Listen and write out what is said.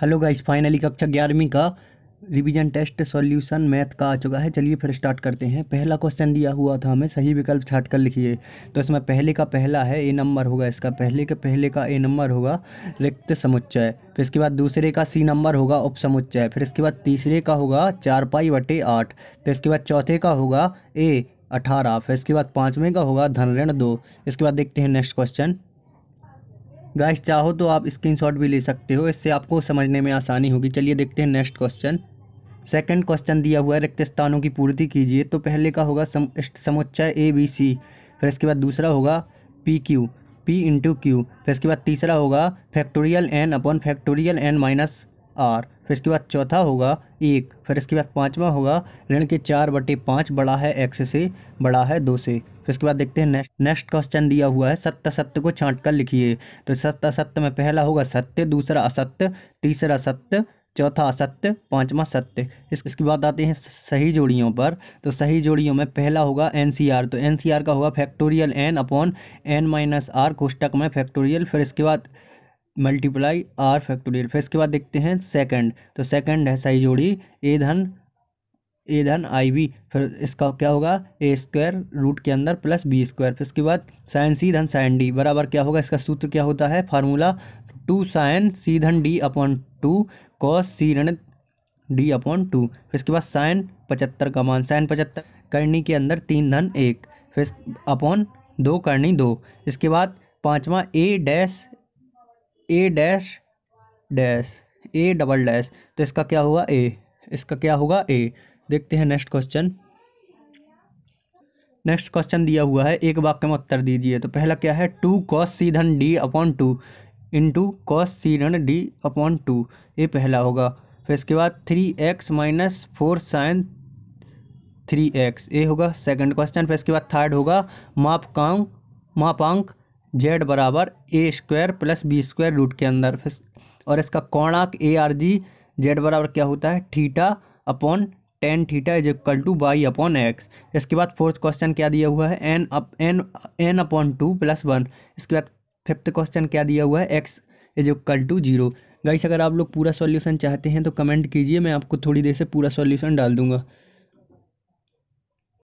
hello guys finally कक्षा ग्यारहवीं का रिवीजन टेस्ट सॉल्यूशन मैथ का आ चुका है चलिए फिर स्टार्ट करते हैं पहला क्वेश्चन दिया हुआ था हमें सही विकल्प छाट कर लिखिए तो इसमें पहले का पहला है ए नंबर होगा इसका पहले के पहले का ए नंबर होगा रिक्त समुच्चय फिर इसके बाद दूसरे का सी नंबर होगा उप समुच्चय फिर इसके बाद तीसरे का होगा चार पाई वटे आठ फिर इसके बाद चौथे का होगा ए अठारह फिर इसके बाद पाँचवें का होगा धन ऋण दो इसके बाद देखते हैं नेक्स्ट क्वेश्चन गाइस चाहो तो आप स्क्रीनशॉट भी ले सकते हो इससे आपको समझने में आसानी होगी चलिए देखते हैं नेक्स्ट क्वेश्चन सेकंड क्वेश्चन दिया हुआ है रिक्त स्थानों की पूर्ति कीजिए तो पहले का होगा समुच्चय ए बी सी फिर इसके बाद दूसरा होगा P Q P into Q फिर इसके बाद तीसरा होगा factorial N upon factorial N minus R फिर इसके बाद चौथा होगा एक फिर इसके बाद पाँचवा होगा ऋण के चार बटे पाँच बड़ा है एक्स से बड़ा है दो से फिर इसके बाद देखते हैं नेक्स्ट नेक्स्ट क्वेश्चन दिया हुआ है सत्य सत्य को छाँट कर लिखिए तो सत्य असत्य में पहला होगा सत्य दूसरा असत्य तीसरा सत्य चौथा असत्य पांचवा सत्य इस, इसके बाद आते हैं सही जोड़ियों पर तो सही जोड़ियों में पहला होगा एन सी आर तो एन सी आर का होगा factorial N upon N minus R कोष्टक में फैक्टोरियल फिर इसके बाद मल्टीप्लाई आर फैक्टोरियल फिर इसके बाद देखते हैं सेकंड तो सेकंड है सही जोड़ी ए धन ए धन आई बी फिर इसका क्या होगा ए स्क्वायर रूट के अंदर प्लस बी स्क्वायर फिर इसके बाद साइन सी धन साइन डी बराबर क्या होगा इसका सूत्र क्या होता है फार्मूला टू साइन सी धन D upon two cos C ऋण डी अपॉन टू फिर इसके बाद साइन पचहत्तर का मान साइन पचहत्तर करनी के अंदर तीन धन एक फिर अपॉन दो करनी दो इसके बाद पाँचवा A dash A dash dash A double dash तो इसका क्या होगा ए इसका क्या होगा ए देखते हैं नेक्स्ट क्वेश्चन नेक्स्ट क्वेश्चन दिया हुआ है एक वाक्य में उत्तर दीजिए तो पहला क्या है टू कॉस सी धन D upon two in two cos C धन डी अपॉन टू ये पहला होगा फिर इसके बाद three X minus four sine three X ये होगा सेकंड क्वेश्चन फिर इसके बाद थर्ड होगा मापकांक मापांक जेड बराबर A square plus B square root के अंदर फिर और इसका कोणाक ए आर जी जेड बराबर क्या होता है theta upon tan theta is equal to Y upon X इसके बाद फोर्थ क्वेश्चन क्या दिया हुआ है N up N N upon two plus one इसके बाद फिफ्थ क्वेश्चन क्या दिया हुआ है X is equal to zero guys अगर आप लोग पूरा सॉल्यूशन चाहते हैं तो कमेंट कीजिए मैं आपको थोड़ी देर से पूरा सॉल्यूशन डाल दूंगा